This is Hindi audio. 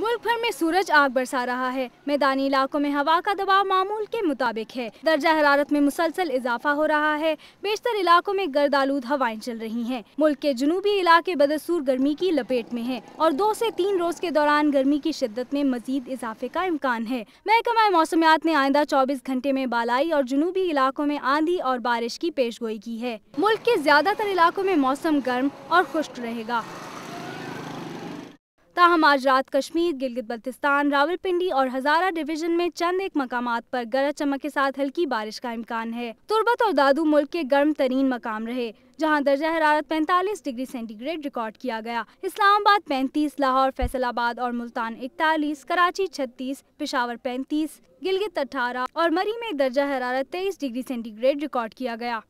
मुल्क भर में सूरज आग बरसा रहा है मैदानी इलाकों में हवा का दबाव मामूल के मुताबिक है दर्जा हरारत में मुसलसल इजाफा हो रहा है बेशतर इलाकों में गर्द आलूद हवाएं चल रही हैं। मुल्क के जनूबी इलाके बदसूर गर्मी की लपेट में है और दो से तीन रोज के दौरान गर्मी की शिद्दत में मजीद इजाफे का इम्कान है महकमा मौसमियात ने आइंदा चौबीस घंटे में बालाई और जुनूबी इलाकों में आंधी और बारिश की पेशगोई की है मुल्क के ज्यादातर इलाकों में मौसम गर्म और खुश्क रहेगा हम आज रात कश्मीर गिलगित बल्तिस्तान रावलपिंडी और हजारा डिवीजन में चंद एक मकाम पर गरज चमक के साथ हल्की बारिश का इम्कान है तुरबत और दादू मुल्क के गर्म तरीन मकाम रहे जहां दर्जा हरारत 45 डिग्री सेंटीग्रेड रिकॉर्ड किया गया इस्लामाबाद 35, लाहौर फैसलाबाद और मुल्तान 41, कराची 36, पिशावर 35, गिलगित 18 और मरी में दर्जा हरारत 23 डिग्री सेंटीग्रेड रिकॉर्ड किया गया